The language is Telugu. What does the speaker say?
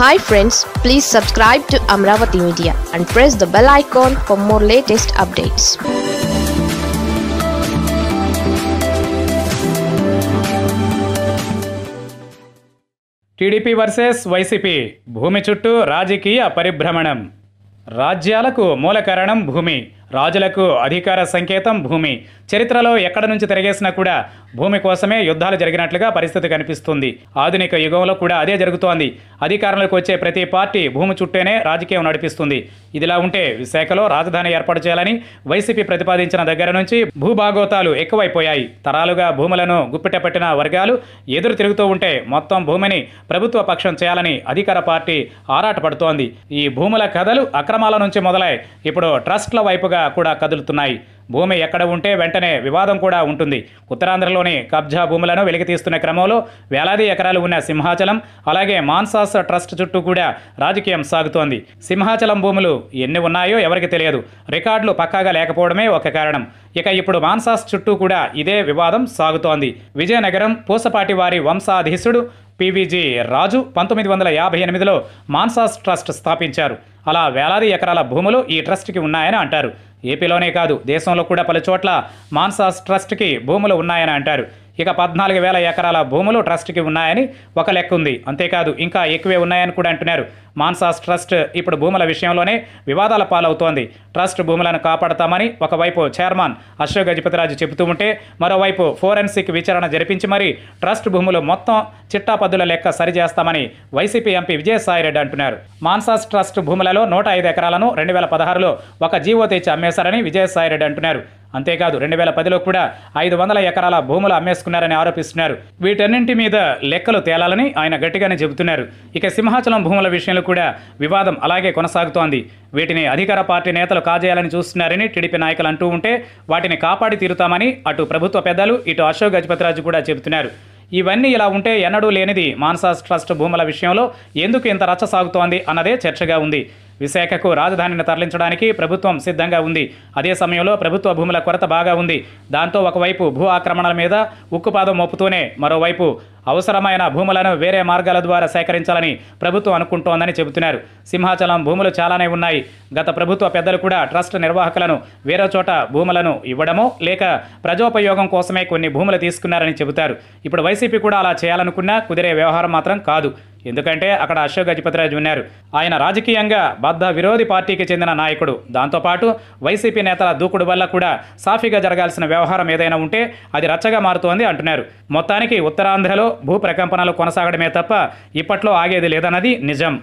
hi friends please subscribe to Amaravati media and press the bell icon for more latest updates TDP versus YCP భూమి చుట్టూ రాజకీయ పరిభ్రమణం రాజ్యాలకు మూలకరణం భూమి రాజులకు అధికార సంకేతం భూమి చరిత్రలో ఎక్కడ నుంచి తిరగేసినా కూడా భూమి కోసమే యుద్ధాలు జరిగినట్లుగా పరిస్థితి కనిపిస్తుంది ఆధునిక యుగంలో కూడా అదే జరుగుతోంది అధికారంలోకి వచ్చే ప్రతి పార్టీ భూమి చుట్టేనే రాజకీయం నడిపిస్తుంది ఇదిలా ఉంటే విశాఖలో రాజధాని ఏర్పాటు చేయాలని వైసీపీ ప్రతిపాదించిన దగ్గర నుంచి భూభాగోతాలు ఎక్కువైపోయాయి తరాలుగా భూములను గుప్పిటపెట్టిన వర్గాలు ఎదురు తిరుగుతూ ఉంటే మొత్తం భూమిని ప్రభుత్వ పక్షం చేయాలని అధికార పార్టీ ఆరాటపడుతోంది ఈ భూముల కథలు అక్రమాల నుంచి మొదలై ఇప్పుడు ట్రస్ట్ల వైపుగా దిశగా కూడా కదులుతున్నాయి భూమి ఎక్కడ ఉంటే వెంటనే వివాదం కూడా ఉంటుంది ఉత్తరాంధ్రలోని కబ్జా భూములను వెలికితీస్తున్న క్రమంలో వేలాది ఎకరాలు ఉన్న సింహాచలం అలాగే మాన్సాస్ ట్రస్ట్ చుట్టూ కూడా రాజకీయం సాగుతోంది సింహాచలం భూములు ఎన్ని ఉన్నాయో ఎవరికి తెలియదు రికార్డులు పక్కాగా లేకపోవడమే ఒక కారణం ఇక ఇప్పుడు మాన్సాస్ చుట్టూ కూడా ఇదే వివాదం సాగుతోంది విజయనగరం పూసపాటి వారి వంశాధీశుడు పీవీజీ రాజు పంతొమ్మిది వందల యాభై ఎనిమిదిలో మాన్సాస్ ట్రస్ట్ స్థాపించారు అలా వేలాది ఎకరాల భూములు ఈ ట్రస్ట్కి ఉన్నాయని అంటారు ఏపీలోనే కాదు దేశంలో కూడా పలుచోట్ల మాన్సాస్ ట్రస్ట్కి భూములు ఉన్నాయని అంటారు ఇక పద్నాలుగు వేల ఎకరాల భూములు ట్రస్ట్కి ఉన్నాయని ఒక లెక్క ఉంది అంతేకాదు ఇంకా ఎక్కువే ఉన్నాయని కూడా అంటున్నారు మాన్సాస్ ట్రస్ట్ ఇప్పుడు భూముల విషయంలోనే వివాదాల పాలవుతోంది ట్రస్ట్ భూములను కాపాడతామని ఒకవైపు చైర్మన్ అశోక్ గజపతిరాజు చెబుతూ ఉంటే మరోవైపు ఫోరెన్సిక్ విచారణ జరిపించి మరీ ట్రస్ట్ భూములు మొత్తం చిట్టాపద్దుల లెక్క సరిచేస్తామని వైసీపీ ఎంపీ విజయసాయిరెడ్డి అంటున్నారు మాన్సాస్ ట్రస్ట్ భూములలో నూట ఐదు ఎకరాలను రెండు వేల పదహారులో ఒక జీవో తెచ్చి అమ్మేశారని విజయసాయిరెడ్డి అంటున్నారు అంతేకాదు రెండు వేల పదిలో కూడా ఐదు వందల ఎకరాల భూములు అమ్మేసుకున్నారని ఆరోపిస్తున్నారు వీటన్నింటి మీద లెక్కలు తేలాలని ఆయన గట్టిగానే చెబుతున్నారు ఇక సింహాచలం భూముల విషయంలో కూడా వివాదం అలాగే కొనసాగుతోంది వీటిని అధికార పార్టీ నేతలు కాజేయాలని చూస్తున్నారని టీడీపీ నాయకులు అంటూ ఉంటే వాటిని కాపాడి తీరుతామని అటు ప్రభుత్వ పెద్దలు ఇటు అశోక్ గజపతిరాజు కూడా చెబుతున్నారు ఇవన్నీ ఇలా ఉంటే ఎన్నడూ లేనిది మానసాస్ ట్రస్ట్ భూముల విషయంలో ఎందుకు ఇంత రచ్చ సాగుతోంది అన్నదే చర్చగా ఉంది విశాఖకు రాజధానిని తరలించడానికి ప్రభుత్వం సిద్ధంగా ఉంది అదే సమయంలో ప్రభుత్వ భూముల కొరత బాగా ఉంది దాంతో ఒకవైపు భూ ఆక్రమణల మీద ఉక్కుపాదం మోపుతూనే మరోవైపు అవసరమైన భూములను వేరే మార్గాల ద్వారా సేకరించాలని ప్రభుత్వం అనుకుంటోందని చెబుతున్నారు సింహాచలం భూములు చాలానే ఉన్నాయి గత ప్రభుత్వ పెద్దలు కూడా ట్రస్ట్ నిర్వాహకులను వేరే చోట భూములను ఇవ్వడమో లేక ప్రజోపయోగం కోసమే కొన్ని భూములు తీసుకున్నారని చెబుతారు ఇప్పుడు వైసీపీ కూడా అలా చేయాలనుకున్నా కుదిరే వ్యవహారం మాత్రం కాదు ఎందుకంటే అక్కడ అశోక్ గజపతిరాజు ఉన్నారు ఆయన రాజకీయంగా బద్ద విరోధి పార్టీకి చెందిన నాయకుడు దాంతోపాటు వైసీపీ నేతల దూకుడు వల్ల కూడా సాఫీగా జరగాల్సిన వ్యవహారం ఏదైనా ఉంటే అది రచ్చగా మారుతోంది అంటున్నారు మొత్తానికి ఉత్తరాంధ్రలో భూ ప్రకంపనలు కొనసాగడమే తప్ప ఇప్పట్లో ఆగేది లేదన్నది నిజం